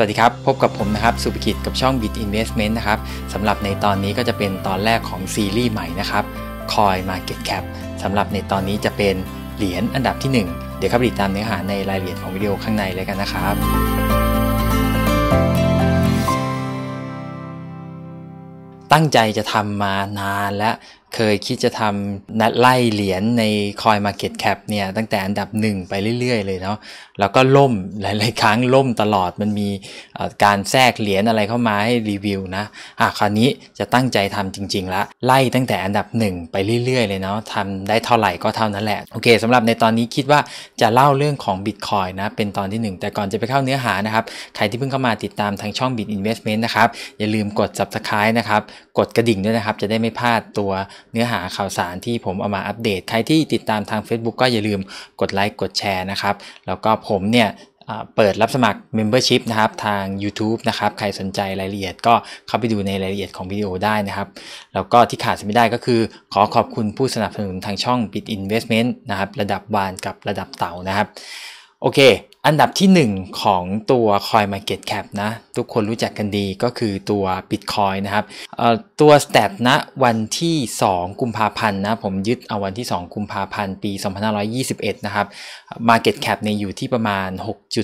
สวัสดีครับ พบกับผมนะครับสุภกิจกับช่อง Bit Investment นะครับสำหรับในตอนนี้ก็จะเป็นตอนแรกของซีรีส์ใหม่นะครับ Coin Market Cap สำหรับในตอนนี้จะเป็นเหรียญอันดับที่1เดี๋ยวครับติดตามเนื้อหาในรายละเอียดของวิดีโอข้างในเลยกันนะครับ ตั้งใจจะทำมานานและเคยคิดจะทำนัดไล่เหรียญใน Coin Market Cap เนี่ยตั้งแต่อันดับหนึ่งไปเรื่อยๆเลยเนาะ แล้วก็ล่ม หลาย ๆ ครั้งล่มตลอดมันมีการแทรกเหรียญอะไรเข้ามาให้รีวิวนะ อ่ะคราวนี้จะตั้งใจทำจริงๆละ ไล่ตั้งแต่อันดับหนึ่งไปเรื่อยๆ เลยเนาะทำได้เท่าไหร่ก็เท่านั้นแหละ โอเคสำหรับในตอนนี้คิดว่าจะเล่าเรื่องของ Bitcoin นะ เป็นตอนที่ 1 แต่ก่อนจะไปเข้าเนื้อหานะครับ ใครที่เพิ่งเข้ามาติดตามทางช่อง Bit Investment นะครับ อย่าลืมกด Subscribe นะครับ กดกระดิ่งด้วยนะครับ จะได้ไม่พลาดตัวเนื้อหาข่าวสารที่ผมเอามาอัปเดตใครที่ติดตามทาง Facebook ก็อย่าลืมกดไลค์กดแชร์นะครับแล้วก็ผมเนี่ยเปิดรับสมัคร Membership นะครับทาง YouTube นะครับใครสนใจรายละเอียดก็เข้าไปดูในรายละเอียดของวิดีโอได้นะครับแล้วก็ที่ขาดไม่ได้ก็คือขอขอบคุณผู้สนับสนุนทางช่อง Bit Investment นะครับระดับวานกับระดับเต่านะครับโอเคอันดับที่1ของตัว Coin Market Cap นะ ทุกคนรู้จักกันดีก็คือตัว Bitcoin นะครับตัวสเตตนะวันที่ 2 กุมภาพันธ์นะ ผมยึดเอาวันที่2กุมภาพันธ์ปี 2521 นะครับ Market Cap เนี่ยอยู่ที่ประมาณ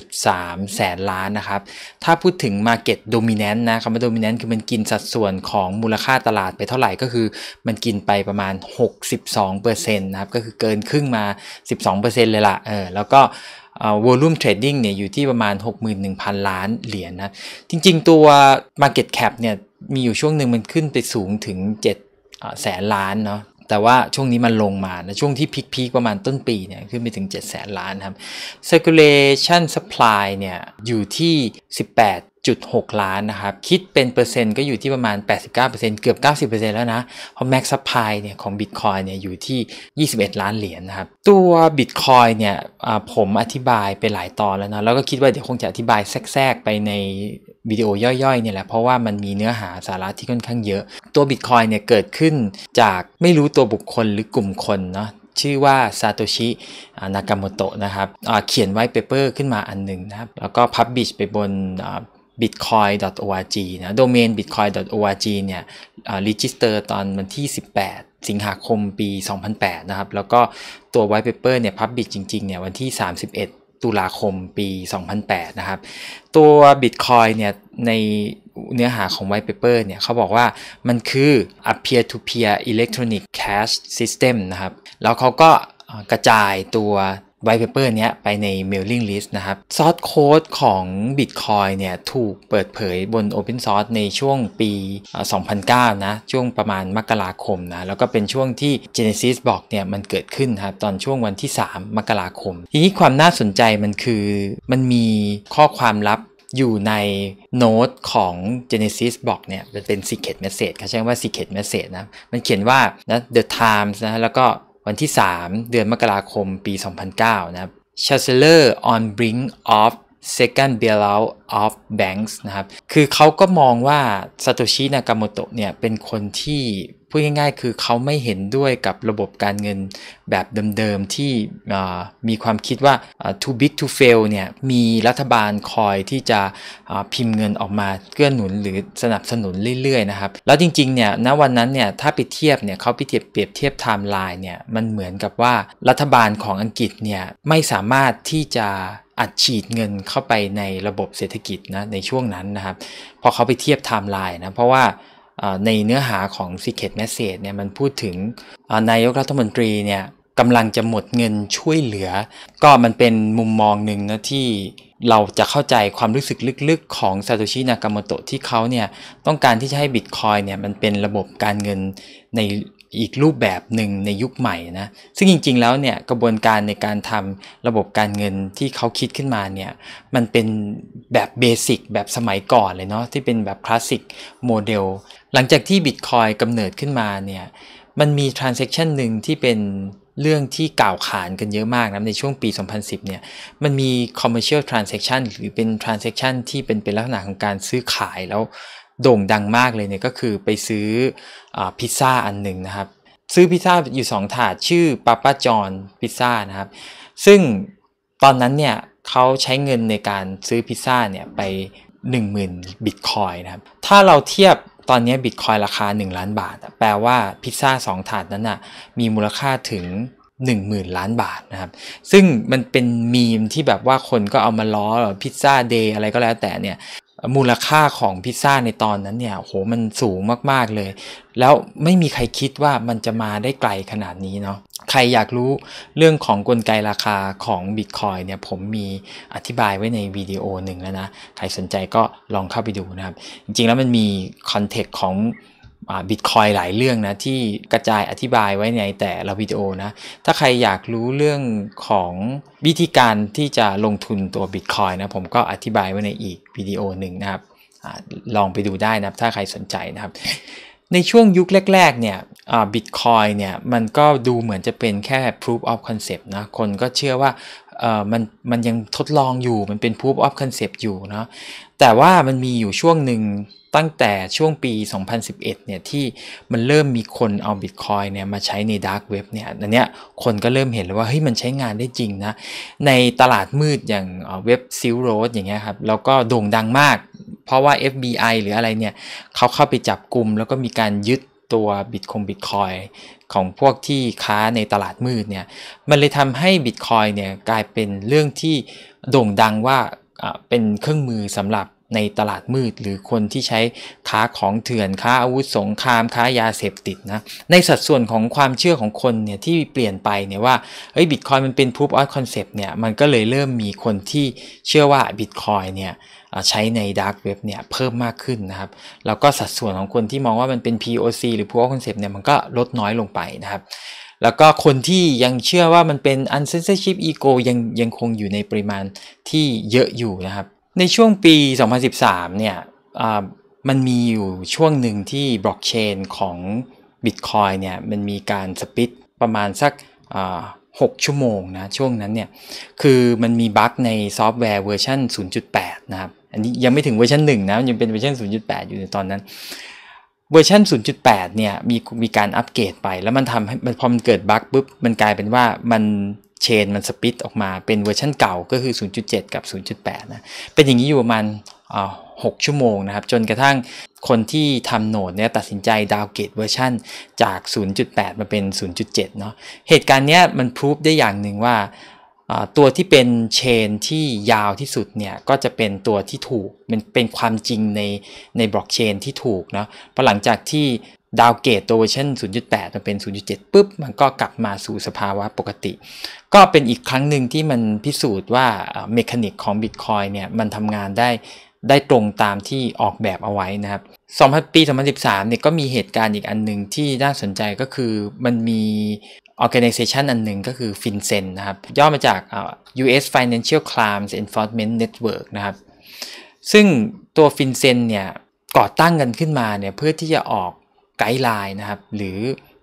6.3 แสนล้านนะครับ ถ้าพูดถึง Market d o m i n a n t นะคำว่า d o m i n a n t คือมันกินสัดส่วนของมูลค่าตลาดไปเท่าไหร่ก็คือ มันกินไปประมาณ 62%นะครับก็คือเกินครึ่งมา 12%เลยละ่ะเออแล้วก็วอลุ่มเทรดดิ้งเนี่ยอยู่ที่ประมาณ 61,000 ล้านเหรียญนนะจริงๆตัว Market Cap เนี่ยมีอยู่ช่วงหนึ่งมันขึ้นไปสูงถึง7แสนล้านเนาะ แต่ว่าช่วงนี้มันลงมานะช่วงที่พีคๆประมาณต้นปีเนี่ยขึ้นไปถึง 7 แสนล้านครับ circulation supply เนี่ยอยู่ที่ 18 1.6ล้านนะครับ คิดเป็นเปอร์เซ็นต์ก็อยู่ที่ประมาณ 89%เกือบ 90%แล้วนะ เพราะแม็กซ์สปายเนี่ย ของ Bitcoin เนี่ย อยู่ที่ 21 ล้านเหรียญนนะครับ ตัว Bitcoin เนี่ยผมอธิบายไปหลายตอนแล้วนะ แล้วก็คิดว่าเดี๋ยวคงจะอธิบายแทรกๆ ไปใน วิดีโอย่อย ๆ เนี่ยแหละเพราะว่ามันมีเนื้อหาสาระที่ค่อนข้างเยอะ ตัว Bitcoin เนี่ยเกิดขึ้นจากไม่รู้ตัวบุคคลหรือกลุ่มคนเนาะชื่อว่าซาโตชิ นากามโตะนะครับเขียนไว้เปเปอร์ขึ้นมาอันหนึ่งนะครับแล้วก็พับบิชไปบน bitcoin.org นะโดเมน bitcoin.org เนี่ยรีจิสเตอร์ตอนวันที่ 18 สิงหาคมปี 2008 นะครับ แล้วก็ตัวไวท์เปเปอร์เนี่ยพับบิตจริงๆ เนี่ย วันที่ 31 ตุลาคมปี 2008 นะครับ ตัว bitcoin เนี่ย ในเนื้อหาของไวท์เปเปอร์เนี่ยเขาบอกว่ามันคือ a p e ี r to peer electronic cash system นะครับ แล้วเขาก็กระจายตัวไวเพเปอร์เนี้ยไปใน mailing list นะครับ ซอสโค้ดของ Bitcoin เนี่ยถูกเปิดเผยบน Open Source ในช่วงปี 2009 นะ ช่วงประมาณมกราคมนะ แล้วก็เป็นช่วงที่ Genesis บอกเนี่ยมันเกิดขึ้นครับตอนช่วงวันที่ 3 มกราคมทีนี้ความน่าสนใจมันคือมันมีข้อความลับอยู่ในโน้ตของ Genesis บอกเนี่ยมันเป็น secret message เขาใช้ว่า secret message นะ มันเขียนว่านะ the times นะแล้วก็วันที่ 3 เดือนมกราคมปี 2009นะครับ Chancellor on brink of second bailout of banks นะครับคือเขาก็มองว่าซาโตชินากาโมโตะเนี่ยเป็นคนทีู่ดง่ายๆ คือเขาไม่เห็นด้วยกับระบบการเงินแบบเดิมๆ ที่มีความคิดว่า too big to fail เนี่ย มีรัฐบาลคอยที่จะพิมพ์เงินออกมา เกื้อหนุนหรือสนับสนุนเรื่อยๆ นะครับ แล้วจริงๆ เนี่ย ณ วันนั้นเนี่ย ถ้าไปเทียบเนี่ยเขาไปเทียบเปรียบเทียบไทม์ไลน์เนี่ย มันเหมือนกับว่ารัฐบาลของอังกฤษเนี่ยไม่สามารถที่จะอัดฉีดเงินเข้าไปในระบบเศรษฐกิจนะ ในช่วงนั้นนะครับพอเขาไปเทียบไทม์ไลน์นะ เพราะว่าในเนื้อหาของ Secret Message เนี่ยมันพูดถึงนายกรัฐมนตรีเนี่ยกำลังจะหมดเงินช่วยเหลือ ก็มันเป็นมุมมองหนึ่งนะที่เราจะเข้าใจความรู้สึกลึกๆ ของซาโตชินากามโตะที่เขาเนี่ยต้องการที่จะให้บิตคอยเนี่ยมันเป็นระบบการเงินในอีกรูปแบบหนึ่งในยุคใหม่นะซึ่งจริงๆแล้วเนี่ยกระบวนการในการทำระบบการเงินที่เขาคิดขึ้นมาเนี่ยมันเป็นแบบเบสิกแบบสมัยก่อนเลยเนาะที่เป็นแบบคลาสสิกโมเดลหลังจากที่บิตคอยกำเนิดขึ้นมาเนี่ย มันมีทรานเซ็คชันหนึ่งที่เป็นเรื่องที่กล่าวขานกันเยอะมากนะ ในช่วงปี 2010 เนี่ย มันมีคอเมอร์เชียลทรานเซ็คชันหรือเป็นทรานเซ็คชันที่เป็นเป็นลักษณะของการซื้อขายแล้ว โด่งดังมากเลยเนี่ยก็คือไปซื้ออพิซซ่าอันหนึ่งนะครับ ซื้อพิซซ่าอยู่2 ถาดชื่อปาป้าจอนพิซซ่านะครับ ซึ่งตอนนั้นเนี่ยเขาใช้เงินในการซื้อพิซซ่าเนี่ยไป10,000บิตคอยนะครับถ้าเราเทียบตอนนี้บิตคอยราคา 1 ล้านบาท แปลว่าพิซซ่า 2 ถาดนั้นน่ะมีมูลค่าถึง10,000 ล้านบาทนะครับซึ่งมันเป็นมีมที่แบบว่าคนก็เอามาล้อพิซซ่าเดย์อะไรก็แล้วแต่เนี่ยมูลค่าของพิซซ่าในตอนนั้นเนี่ยโหมันสูงมาก ๆ เลย แล้วไม่มีใครคิดว่ามันจะมาได้ไกลขนาดนี้เนาะใครอยากรู้เรื่องของกลไกราคาของ Bitcoin เนี่ยผมมีอธิบายไว้ในวิดีโอหนึ่งแล้วนะ ใครสนใจก็ลองเข้าไปดูนะครับ จริง ๆ แล้วมันมีคอนเทกต์ของบิตคอยหลายเรื่องนะ ที่กระจายอธิบายไว้ในแต่ละวิดีโอนะ ถ้าใครอยากรู้เรื่องของวิธีการที่จะลงทุนตัวบิตคอยนะผมก็อธิบายไว้ในอีกวิดีโอหนึ่งนะครับอลองไปดูได้นะถ้าใครสนใจนะครับ ในช่วงยุคแรกๆ เนี่ยบิตคอยเนี่ย มันก็ดูเหมือนจะเป็นแค่ proof of concept นะคนก็เชื่อว่ามันมันยังทดลองอยู่มันเป็น proof of concept อยู่เนาะแต่ว่ามันมีอยู่ช่วงหนึ่งตั้งแต่ช่วงปี 2011 เนี่ย ที่มันเริ่มมีคนเอาบิตคอยเนี่ย มาใช้ในดาร์กเว็บเนี่ยอันเนี้ยคนก็เริ่มเห็นแล้วว่าเฮ้ยมันใช้งานได้จริงนะ ในตลาดมืดอย่างเว็บซิลโรดอย่างเงี้ยครับ แล้วก็โด่งดังมาก เพราะว่า FBI หรืออะไรเนี่ยเขาเข้าไปจับกลุ่มแล้วก็มีการยึดตัวบิตคงบิตคอยของพวกที่ค้าในตลาดมืดเนี่ย มันเลยทำให้บิตคอยเนี่ย กลายเป็นเรื่องที่โด่งดังว่าเป็นเครื่องมือสำหรับในตลาดมืดหรือคนที่ใช้ค้าของเถื่อนค้าอาวุธสงครามค้ายาเสพติดนะในสัดส่วนของความเชื่อของคนเนี่ยที่เปลี่ยนไปเนี่ยว่าเฮ้ยบิตคอยมันเป็น proof of concept เนี่ยมันก็เลยเริ่มมีคนที่เชื่อว่าบิตคอยเนี่ยใช้ในดาร์กเว็บเนี่ยเพิ่มมากขึ้นนะครับ แล้วก็สัดส่วนของคนที่มองว่ามันเป็น POC หรือ proof of concept เนี่ยมันก็ลดน้อยลงไปนะครับ แล้วก็คนที่ยังเชื่อว่ามันเป็น uncensorship ego ยังยังคงอยู่ในปริมาณที่เยอะอยู่นะครับในช่วงปี 2013เนี่ยมันมีอยู่ช่วงหนึ่งที่บล็อกเชนของ Bitcoin เนี่ย มันมีการสปิดประมาณสักหกชั่วโมงนะช่วงนั้นเนี่ย คือมันมีบั๊กในซอฟต์แวร์เวอร์ชัน0.8นะครับ อันนี้ยังไม่ถึงเวอร์ชัน1นะ ยังเป็นเวอร์ชัน0.8 อยู่ในตอนนั้น เวอร์ชัน0.8เนี่ย มีมีการอัปเกรดไป แล้วมันทำให้มันพอมันเกิดบั๊กปุ๊บ มันกลายเป็นว่ามันเชนมันสปิตออกมาเป็นเวอร์ชันเก่าก็คือ 0.7 กับ 0.8 นะ เป็นอย่างนี้อยู่ประมาณหกชั่วโมงนะครับ จนกระทั่งคนที่ทำโหนดเนี่ยตัดสินใจดาวเกตเวอร์ชันจาก 0.8 มาเป็น 0.7 เนาะ เหตุการณ์เนี้ยมันพูดได้อย่างหนึ่งว่าตัวที่เป็นเชนที่ยาวที่สุดเนี่ย ก็จะเป็นตัวที่ถูกเป็นเป็นความจริงในในบล็อกเชนที่ถูกนะพอหลังจากที่ดาวเกตตัวเวอร์ชัน0.8 มันเป็น 0.7 ปุ๊บ มันก็กลับมาสู่สภาวะปกติ ก็เป็นอีกครั้งหนึ่งที่มันพิสูจน์ว่าเมคานิกของบิตคอยเนี่ยมันทำงานได้ได้ตรงตามที่ออกแบบเอาไว้นะครับสองพันปีสสองพันิบสามเนี่ยก็มีเหตุการณ์อีกอันหนึ่งที่น่าสนใจก็คือมันมี organization อันหนึ่งก็คือ FinCEN นะครับ ย่อมาจาก US Financial Crimes Enforcement Network นะครับ ซึ่งตัว FinCEN เนี่ยก่อตั้งกันขึ้นมาเนี่ยเพื่อที่จะออกไกด์ไลน์นะครับ หรือ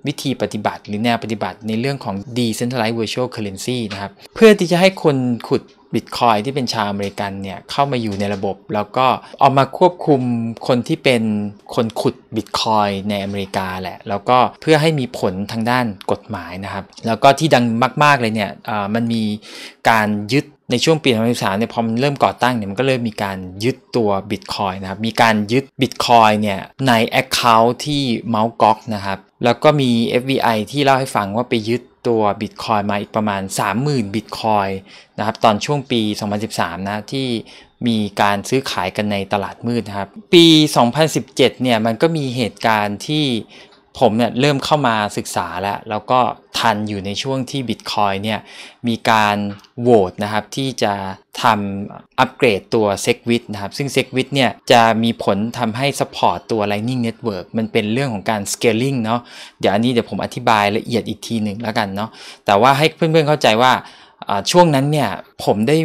วิธีปฏิบัติหรือแนวปฏิบัติในเรื่องของ decentralized virtual currency นะครับ เพื่อที่จะให้คนขุดบิตคอยที่เป็นชาวอเมริกันเนี่ยเข้ามาอยู่ในระบบ แล้วก็เอามาควบคุมคนที่เป็นคนขุดบิตคอยในอเมริกาแหละ แล้วก็เพื่อให้มีผลทางด้านกฎหมายนะครับ แล้วก็ที่ดังมากๆเลยเนี่ยมันมีการยึดในช่วงปี2013เนี่ยพอมันเริ่มก่อตั้งเนี่ยมันก็เริ่มมีการยึดตัวบิตคอยนะครับมีการยึดบิตคอยเนี่ยใน Account ที่เมาส์ก๊อกนะครับแล้วก็มี FBI ที่เล่าให้ฟังว่าไปยึดตัวบิตคอยมาอีกประมาณ 30,000บิตคอยนะครับ ตอนช่วงปี 2013 นะที่มีการซื้อขายกันในตลาดมืดนะครับ ปี 2017 เนี่ยมันก็มีเหตุการณ์ที่ผมเนี่ยเริ่มเข้ามาศึกษาแล้วแล้วก็คัญอยู่ในช่วงที่ Bitcoin เนี่ย มีการโหวตนะครับ ที่จะทำอัปเกรดตัว s e ก w i t นะครับ ซึ่ง s e ก w i t เนี่ย จะมีผลทำให้ support ตัว Lightning Network มันเป็นเรื่องของการ scaling เนาะเดี๋ยวอันนี้เดี๋ยวผมอธิบายละเอียดอีกทีหนึ่งแล้วกันเนาะแต่ว่าให้เพื่อนๆ เข้าใจว่าช่วงนั้นเนี่ย ผมได้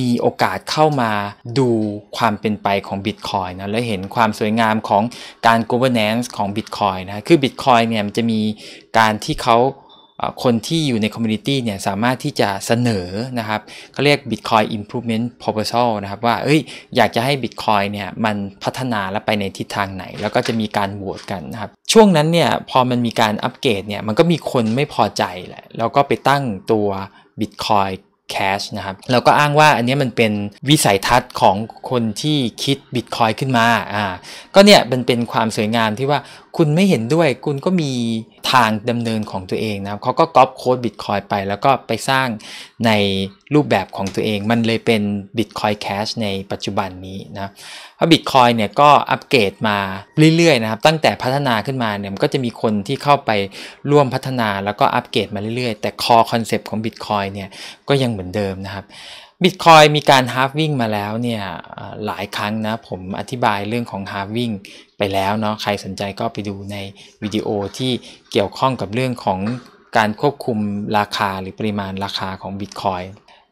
มีโอกาสเข้ามาดูความเป็นไปของ Bitcoin นะ แล้วเห็นความสวยงามของการ governance ของ Bitcoin นะคือ Bitcoin เนี่ยมันจะมีการที่เขาคนที่อยู่ในคอมมูนิตี้เนี่ยสามารถที่จะเสนอนะครับเขาเรียก Bitcoin Improvement Proposal นะครับว่าเอ้ยอยากจะให้ Bitcoin เนี่ยมันพัฒนาและไปในทิศทางไหน แล้วก็จะมีการโหวตกันนะครับ ช่วงนั้นเนี่ยพอมันมีการอัปเกรดเนี่ยมันก็มีคนไม่พอใจแหละแล้วก็ไปตั้งตัว Bitcoin Cash นะครับแล้วก็อ้างว่าอันนี้มันเป็นวิสัยทัศน์ของคนที่คิด Bitcoin ขึ้นมาอ่าก็เนี่ยมันเป็นความสวยงามที่ว่าคุณไม่เห็นด้วยคุณก็มีทางดำเนินของตัวเองนะครับเขาก็ก๊อปโค้ดบิตคอยไปแล้วก็ไปสร้างในรูปแบบของตัวเอง มันเลยเป็น Bitcoin Cash ในปัจจุบันนี้นะ เพราะบิตคอยเนี่ยก็อัปเกรดมาเรื่อยๆ นะครับ ตั้งแต่พัฒนาขึ้นมาเนี่ยมันก็จะมีคนที่เข้าไปร่วมพัฒนาแล้วก็อัปเกรดมาเรื่อยๆ แต่คอคอนเซปต์ของบิตคอยเนี่ยก็ยังเหมือนเดิมนะครับบิตคอยมีการฮาร์ฟวิ่งมาแล้วเนี่ยหลายครั้งนะผมอธิบายเรื่องของฮาร์ฟวิ่งไปแล้วเนาะใครสนใจก็ไปดูในวิดีโอที่เกี่ยวข้องกับเรื่องของการควบคุมราคาหรือปริมาณราคาของบิตคอย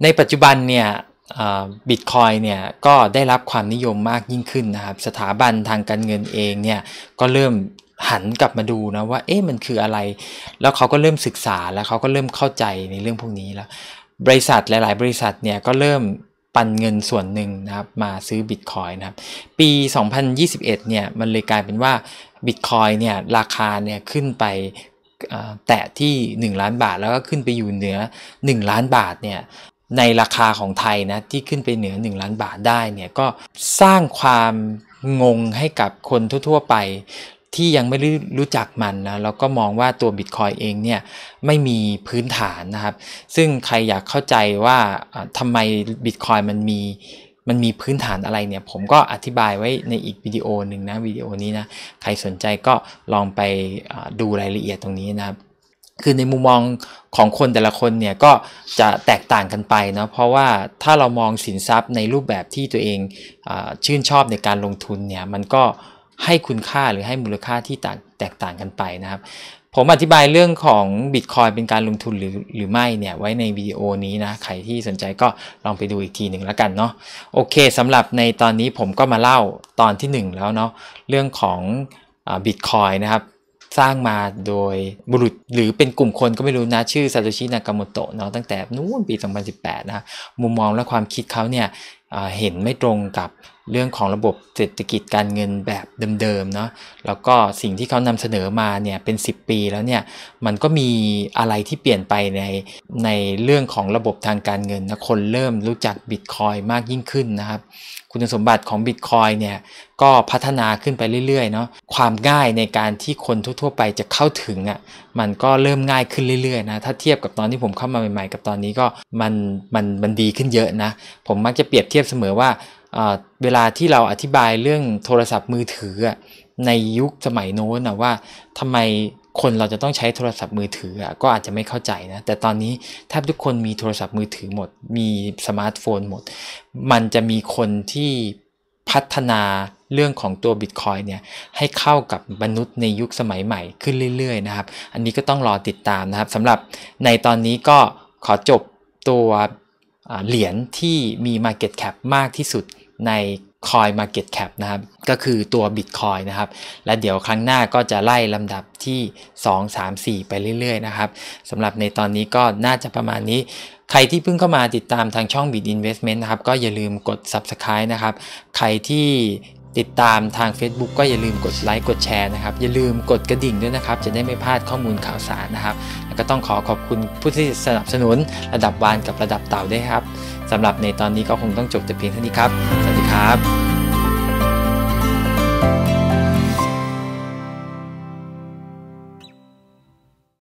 ในปัจจุบันเนี่ยบิตคอยเนี่ยก็ได้รับความนิยมมากยิ่งขึ้นนะครับ สถาบันทางการเงินเองเนี่ยก็เริ่มหันกลับมาดูนะว่าเอ๊ะมันคืออะไร แล้วเขาก็เริ่มศึกษาแล้วเขาก็เริ่มเข้าใจในเรื่องพวกนี้แล้วบริษัทหลายๆ บริษัทเนี่ยก็เริ่มปันเงินส่วนหนึ่งนะครับมาซื้อบิตคอยนะครับปี 2021เนี่ยมันเลยกลายเป็นว่าบิตคอยเนี่ยราคาเนี่ยขึ้นไปแตะที่ 1 ล้านบาทแล้วก็ขึ้นไปอยู่เหนือ1 ล้านบาทเนี่ยในราคาของไทยนะที่ขึ้นไปเหนือ1 ล้านบาทได้เนี่ยก็สร้างความงงให้กับคนทั่ว ๆไปที่ยังไม่รู้จักมันนะแล้วก็มองว่าตัวบิตคอยเองเนี่ยไม่มีพื้นฐานนะครับ ซึ่งใครอยากเข้าใจว่าทำไมบิตคอยมันมี มันมีพื้นฐานอะไรเนี่ย ผมก็อธิบายไว้ในอีกวิดีโอหนึ่งนะวิดีโอนี้นะ ใครสนใจก็ลองไปดูรายละเอียดตรงนี้นะครับคือในมุมมองของคนแต่ละคนเนี่ย ก็จะแตกต่างกันไปเนาะเพราะว่าถ้าเรามองสินทรัพย์ในรูปแบบที่ตัวเองอชื่นชอบในการลงทุนเนี่ยมันก็ให้คุณค่าหรือให้มูลค่าที่แตกต่างกันไปนะครับ ผมอธิบายเรื่องของบิตคอยเป็นการลงทุนหรือหรือไม่เนี่ยไว้ในวิดีโอนี้นะ ใครที่สนใจก็ลองไปดูอีกทีหนึ่งแล้วกันเนาะโอเคสำหรับในตอนนี้ผมก็มาเล่าตอนที่1แล้วเนาะเรื่องของบิตคอยนะครับ สร้างมาโดยบุรุษหรือเป็นกลุ่มคนก็ไม่รู้นะ ชื่อซาโตชิ นากามโตะเนาะตั้งแต่นู้นปี 2018 นะมุมมองและความคิดเขาเนี่ยเห็นไม่ตรงกับเรื่องของระบบเศรษฐกิจการเงินแบบเดิมๆเนาะ แล้วก็สิ่งที่เขานำเสนอมาเนี่ยเป็น 10 ปีแล้วเนี่ย มันก็มีอะไรที่เปลี่ยนไปในในเรื่องของระบบทางการเงินนะคนเริ่มรู้จักบิตคอยมากยิ่งขึ้นนะครับ คุณสมบัติของบิตคอยเนี่ย ก็พัฒนาขึ้นไปเรื่อยๆเนาะ ความง่ายในการที่คนทั่วๆไปจะเข้าถึงอะ่ะ มันก็เริ่มง่ายขึ้นเรื่อยๆนะ ถ้าเทียบกับตอนที่ผมเข้ามาใหม่ ๆ กับตอนนี้ก็มันมันมันดีขึ้นเยอะนะ ผมมักจะเปรียบเทียบยบเสมอว่าเวลาที่เราอธิบายเรื่องโทรศัพท์มือถือในยุคสมัยโน้นนะว่า ทำไมคนเราจะต้องใช้โทรศัพท์มือถือก็อาจจะไม่เข้าใจนะแต่ตอนนี้แทบทุกคนมีโทรศัพท์มือถือหมด มีสมาร์ทโฟน หมด มันจะมีคนที่พัฒนาเรื่องของตัวบิตคอยเนี่ยให้เข้ากับมนุษย์ในยุคสมัยใหม่ขึ้นเรื่อยๆนะครับอันนี้ก็ต้องรอติดตามนะครับสำหรับในตอนนี้ก็ขอจบตัวเหรียญที่มี Market Cap มากที่สุดใน Coin Market Cap นะครับก็คือตัว Bitcoin นะครับ และเดี๋ยวครั้งหน้าก็จะไล่ลำดับที่ 2 3 4 ไปเรื่อยๆนะครับสำหรับในตอนนี้ก็น่าจะประมาณนี้ ใครที่เพิ่งเข้ามาติดตามทางช่อง Bit Investment นะครับก็อย่าลืมกด Subscribe นะครับ ใครที่ติดตามทาง Facebook ก็อย่าลืมกดไลค์กดแชร์นะครับ อย่าลืมกดกระดิ่งด้วยนะครับ จะได้ไม่พลาดข้อมูลข่าวสารนะครับ แล้วก็ต้องขอขอบคุณผู้ที่สนับสนุนระดับวานกับระดับเต่าด้วยครับ สำหรับในตอนนี้ก็คงต้องจบแต่เพียงเท่านี้ครับ สวัสดีครับ